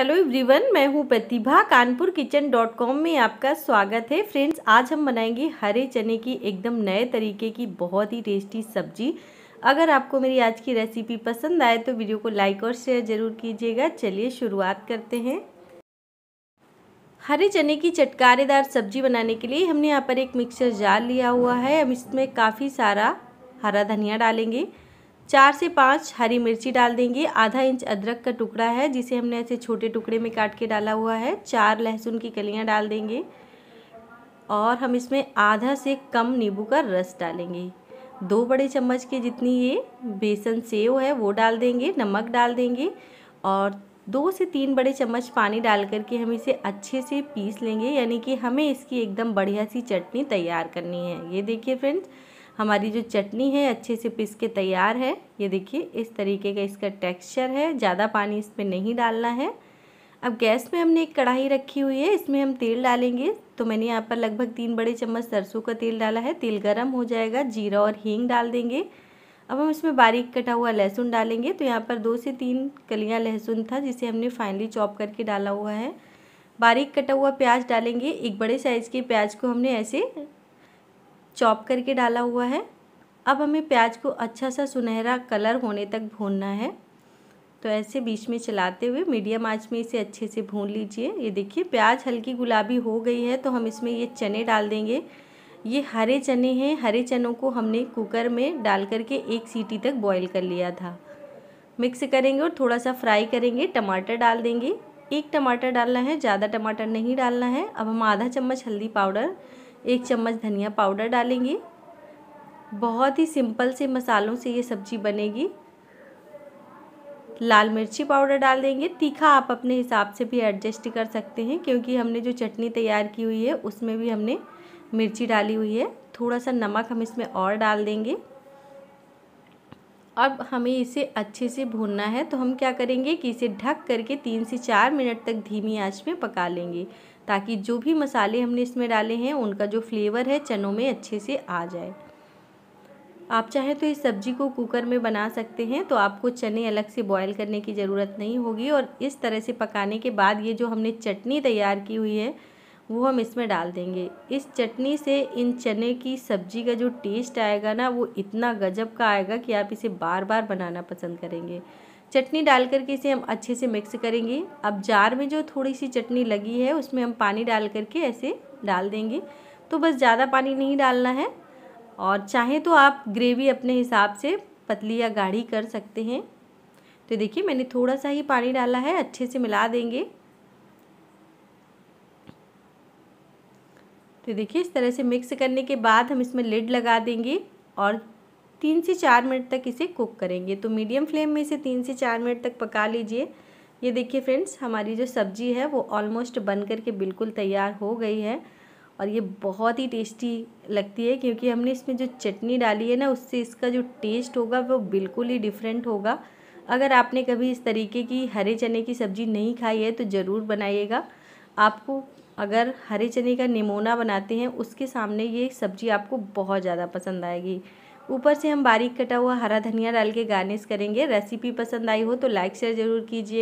hello everyone मैं हूँ Pratibha Kanpur kitchen dot com में आपका स्वागत है फ्रेंड्स आज हम बनाएंगे हरे चने की एकदम नए तरीके की बहुत ही टेस्टी सब्जी अगर आपको मेरी आज की रेसिपी पसंद आए तो वीडियो को लाइक और शेयर ज़रूर कीजिएगा चलिए शुरुआत करते हैं हरे चने की चटकारेदार सब्जी बनाने के लिए हमने यहाँ पर एक मिक्सर जार लिया हुआ है हम इसमें काफ़ी सारा हरा धनिया डालेंगे चार से पाँच हरी मिर्ची डाल देंगे आधा इंच अदरक का टुकड़ा है जिसे हमने ऐसे छोटे टुकड़े में काट के डाला हुआ है चार लहसुन की कलियाँ डाल देंगे और हम इसमें आधा से कम नींबू का रस डालेंगे दो बड़े चम्मच के जितनी ये बेसन सेव है वो डाल देंगे नमक डाल देंगे और दो से तीन बड़े चम्मच पानी डाल करके हम इसे अच्छे से पीस लेंगे यानी कि हमें इसकी एकदम बढ़िया सी चटनी तैयार करनी है ये देखिए फ्रेंड्स हमारी जो चटनी है अच्छे से पीस के तैयार है ये देखिए इस तरीके का इसका टेक्सचर है ज़्यादा पानी इसमें नहीं डालना है अब गैस में हमने एक कढ़ाई रखी हुई है इसमें हम तेल डालेंगे तो मैंने यहाँ पर लगभग तीन बड़े चम्मच सरसों का तेल डाला है तेल गर्म हो जाएगा जीरा और हींग डाल देंगे अब हम इसमें बारीक कटा हुआ लहसुन डालेंगे तो यहाँ पर दो से तीन कलियाँ लहसुन था जिसे हमने फाइनली चॉप करके डाला हुआ है बारीक कटा हुआ प्याज डालेंगे एक बड़े साइज़ के प्याज को हमने ऐसे चॉप करके डाला हुआ है अब हमें प्याज को अच्छा सा सुनहरा कलर होने तक भूनना है तो ऐसे बीच में चलाते हुए मीडियम आंच में इसे अच्छे से भून लीजिए ये देखिए प्याज हल्की गुलाबी हो गई है तो हम इसमें ये चने डाल देंगे ये हरे चने हैं हरे चनों को हमने कुकर में डाल करके एक सीटी तक बॉईल कर लिया था मिक्स करेंगे और थोड़ा सा फ्राई करेंगे टमाटर डाल देंगे एक टमाटर डालना है ज़्यादा टमाटर नहीं डालना है अब हम आधा चम्मच हल्दी पाउडर एक चम्मच धनिया पाउडर डालेंगे बहुत ही सिंपल से मसालों से ये सब्जी बनेगी लाल मिर्ची पाउडर डाल देंगे तीखा आप अपने हिसाब से भी एडजस्ट कर सकते हैं क्योंकि हमने जो चटनी तैयार की हुई है उसमें भी हमने मिर्ची डाली हुई है थोड़ा सा नमक हम इसमें और डाल देंगे अब हमें इसे अच्छे से भूनना है तो हम क्या करेंगे कि इसे ढक करके तीन से चार मिनट तक धीमी आंच में पका लेंगे ताकि जो भी मसाले हमने इसमें डाले हैं उनका जो फ्लेवर है चनों में अच्छे से आ जाए आप चाहें तो इस सब्जी को कुकर में बना सकते हैं तो आपको चने अलग से बॉयल करने की ज़रूरत नहीं होगी और इस तरह से पकाने के बाद ये जो हमने चटनी तैयार की हुई है वो हम इसमें डाल देंगे इस चटनी से इन चने की सब्ज़ी का जो टेस्ट आएगा ना वो इतना गजब का आएगा कि आप इसे बार बार बनाना पसंद करेंगे चटनी डाल करके इसे हम अच्छे से मिक्स करेंगे अब जार में जो थोड़ी सी चटनी लगी है उसमें हम पानी डाल करके ऐसे डाल देंगे तो बस ज़्यादा पानी नहीं डालना है और चाहें तो आप ग्रेवी अपने हिसाब से पतली या गाढ़ी कर सकते हैं तो देखिए मैंने थोड़ा सा ही पानी डाला है अच्छे से मिला देंगे तो देखिए इस तरह से मिक्स करने के बाद हम इसमें लिड लगा देंगे और तीन से चार मिनट तक इसे कुक करेंगे तो मीडियम फ्लेम में इसे तीन से चार मिनट तक पका लीजिए ये देखिए फ्रेंड्स हमारी जो सब्ज़ी है वो ऑलमोस्ट बन करके के बिल्कुल तैयार हो गई है और ये बहुत ही टेस्टी लगती है क्योंकि हमने इसमें जो चटनी डाली है ना उससे इसका जो टेस्ट होगा वो बिल्कुल ही डिफरेंट होगा अगर आपने कभी इस तरीके की हरे चने की सब्ज़ी नहीं खाई है तो ज़रूर बनाइएगा आपको अगर हरे चने का निमोना बनाते हैं उसके सामने ये सब्जी आपको बहुत ज़्यादा पसंद आएगी ऊपर से हम बारीक कटा हुआ हरा धनिया डाल के गार्निश करेंगे रेसिपी पसंद आई हो तो लाइक शेयर ज़रूर कीजिए